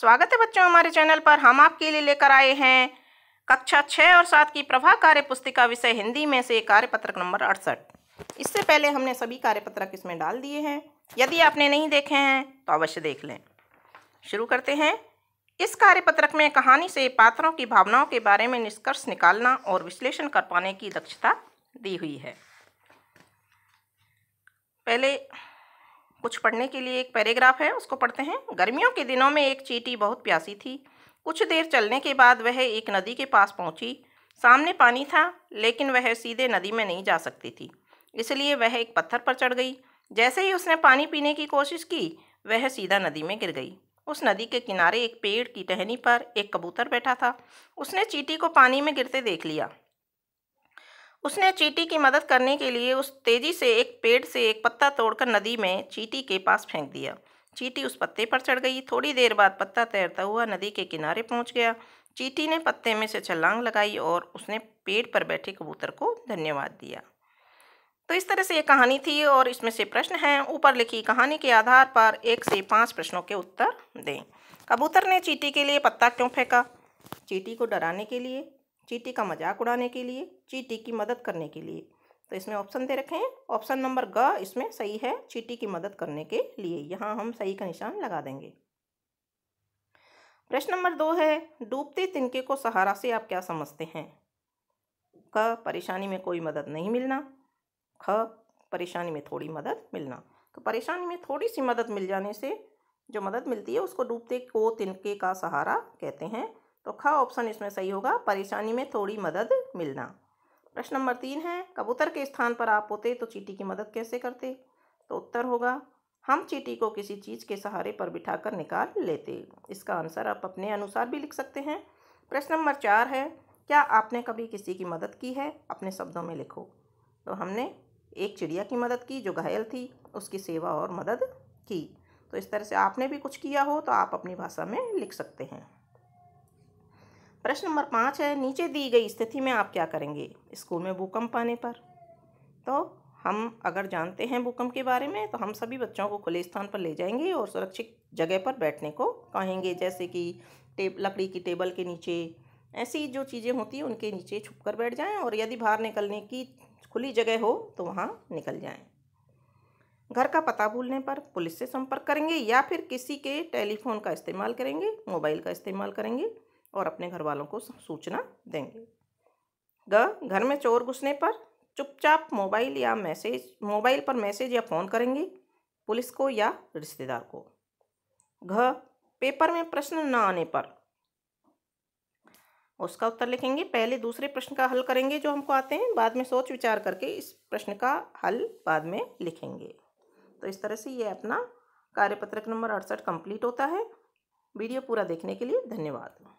स्वागत है बच्चों हमारे चैनल पर हम आपके लिए लेकर आए हैं कक्षा छः और सात की प्रभा कार्य पुस्तिका विषय हिंदी में से कार्यपत्रक नंबर अड़सठ इससे पहले हमने सभी कार्यपत्रक इसमें डाल दिए हैं यदि आपने नहीं देखे हैं तो अवश्य देख लें शुरू करते हैं इस कार्यपत्रक में कहानी से पात्रों की भावनाओं के बारे में निष्कर्ष निकालना और विश्लेषण कर पाने की दक्षता दी हुई है पहले कुछ पढ़ने के लिए एक पैराग्राफ है उसको पढ़ते हैं गर्मियों के दिनों में एक चीटी बहुत प्यासी थी कुछ देर चलने के बाद वह एक नदी के पास पहुंची सामने पानी था लेकिन वह सीधे नदी में नहीं जा सकती थी इसलिए वह एक पत्थर पर चढ़ गई जैसे ही उसने पानी पीने की कोशिश की वह सीधा नदी में गिर गई उस नदी के किनारे एक पेड़ की टहनी पर एक कबूतर बैठा था उसने चीटी को पानी में गिरते देख लिया उसने चीटी की मदद करने के लिए उस तेजी से एक पेड़ से एक पत्ता तोड़कर नदी में चीटी के पास फेंक दिया चीटी उस पत्ते पर चढ़ गई थोड़ी देर बाद पत्ता तैरता हुआ नदी के किनारे पहुंच गया चीटी ने पत्ते में से छलांग लगाई और उसने पेड़ पर बैठे कबूतर को धन्यवाद दिया तो इस तरह से ये कहानी थी और इसमें से प्रश्न हैं ऊपर लिखी कहानी के आधार पर एक से पाँच प्रश्नों के उत्तर दें कबूतर ने चीटी के लिए पत्ता क्यों फेंका चीटी को डराने के लिए चीटी का मजाक उड़ाने के लिए चीटी की मदद करने के लिए तो इसमें ऑप्शन दे रखे हैं ऑप्शन नंबर ग इसमें सही है चीटी की मदद करने के लिए यहाँ हम सही का निशान लगा देंगे प्रश्न नंबर दो है डूबते तिनके को सहारा से आप क्या समझते हैं क परेशानी में कोई मदद नहीं मिलना ख परेशानी में थोड़ी मदद मिलना तो परेशानी में थोड़ी सी मदद मिल जाने से जो मदद मिलती है उसको डूबते को तिनके का सहारा कहते हैं तो ख ऑप्शन इसमें सही होगा परेशानी में थोड़ी मदद मिलना प्रश्न नंबर तीन है कबूतर के स्थान पर आप होते तो चीटी की मदद कैसे करते तो उत्तर होगा हम चीटी को किसी चीज़ के सहारे पर बिठाकर निकाल लेते इसका आंसर आप अपने अनुसार भी लिख सकते हैं प्रश्न नंबर चार है क्या आपने कभी किसी की मदद की है अपने शब्दों में लिखो तो हमने एक चिड़िया की मदद की जो घायल थी उसकी सेवा और मदद की तो इस तरह से आपने भी कुछ किया हो तो आप अपनी भाषा में लिख सकते हैं प्रश्न नंबर पाँच है नीचे दी गई स्थिति में आप क्या करेंगे स्कूल में भूकंप आने पर तो हम अगर जानते हैं भूकंप के बारे में तो हम सभी बच्चों को खुले स्थान पर ले जाएंगे और सुरक्षित जगह पर बैठने को कहेंगे जैसे कि टेब लकड़ी की टेबल के नीचे ऐसी जो चीज़ें होती हैं उनके नीचे छुप कर बैठ जाएं और यदि बाहर निकलने की खुली जगह हो तो वहाँ निकल जाएं घर का पता भूलने पर पुलिस से संपर्क करेंगे या फिर किसी के टेलीफोन का इस्तेमाल करेंगे मोबाइल का इस्तेमाल करेंगे और अपने घर वालों को सूचना देंगे ग घर में चोर घुसने पर चुपचाप मोबाइल या मैसेज मोबाइल पर मैसेज या फ़ोन करेंगे पुलिस को या रिश्तेदार को घ पेपर में प्रश्न न आने पर उसका उत्तर लिखेंगे पहले दूसरे प्रश्न का हल करेंगे जो हमको आते हैं बाद में सोच विचार करके इस प्रश्न का हल बाद में लिखेंगे तो इस तरह से ये अपना कार्यपत्रक नंबर अड़सठ कंप्लीट होता है वीडियो पूरा देखने के लिए धन्यवाद